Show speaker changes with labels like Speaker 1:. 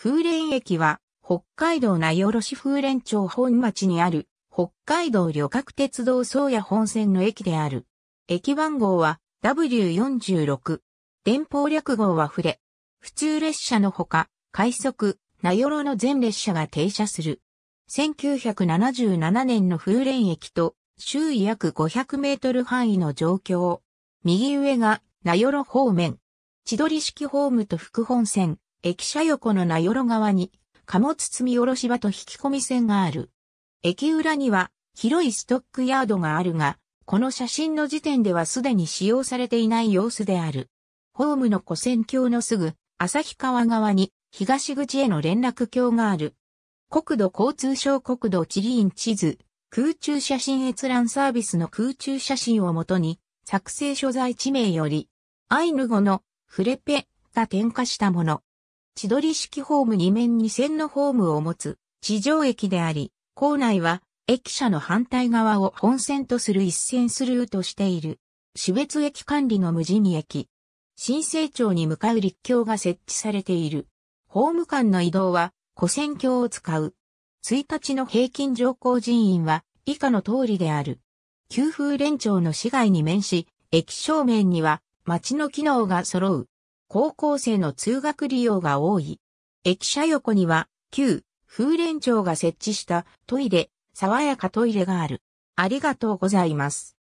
Speaker 1: 風蓮駅は、北海道名寄市風蓮町本町
Speaker 2: にある、北海道旅客鉄道宗谷本線の駅である。駅番号は W46。電報略号はフレ。普通列車のほか、快速、名寄の全列車が停車する。1977年の風蓮駅と、周囲約500メートル範囲の状況。右上が名寄方面。千鳥式ホームと副本線。駅舎横の名寄川に、貨物積み下ろし場と引き込み線がある。駅裏には、広いストックヤードがあるが、この写真の時点ではすでに使用されていない様子である。ホームの古線橋のすぐ、旭川側に、東口への連絡橋がある。国土交通省国土地理院地図、空中写真閲覧サービスの空中写真をもとに、作成所在地名より、アイヌ語のフレペが添加したもの。千鳥式ホーム2面2線のホームを持つ地上駅であり、構内は駅舎の反対側を本線とする一線スルーとしている。私別駅管理の無人駅。新成町に向かう陸橋が設置されている。ホーム間の移動は、古線橋を使う。1日の平均乗降人員は、以下の通りである。旧風連町の市街に面し、駅正面には、町の機能が揃う。高校生の通学利用が多い。駅舎横には、旧、風連庁が設置したトイレ、
Speaker 1: 爽やかトイレがある。ありがとうございます。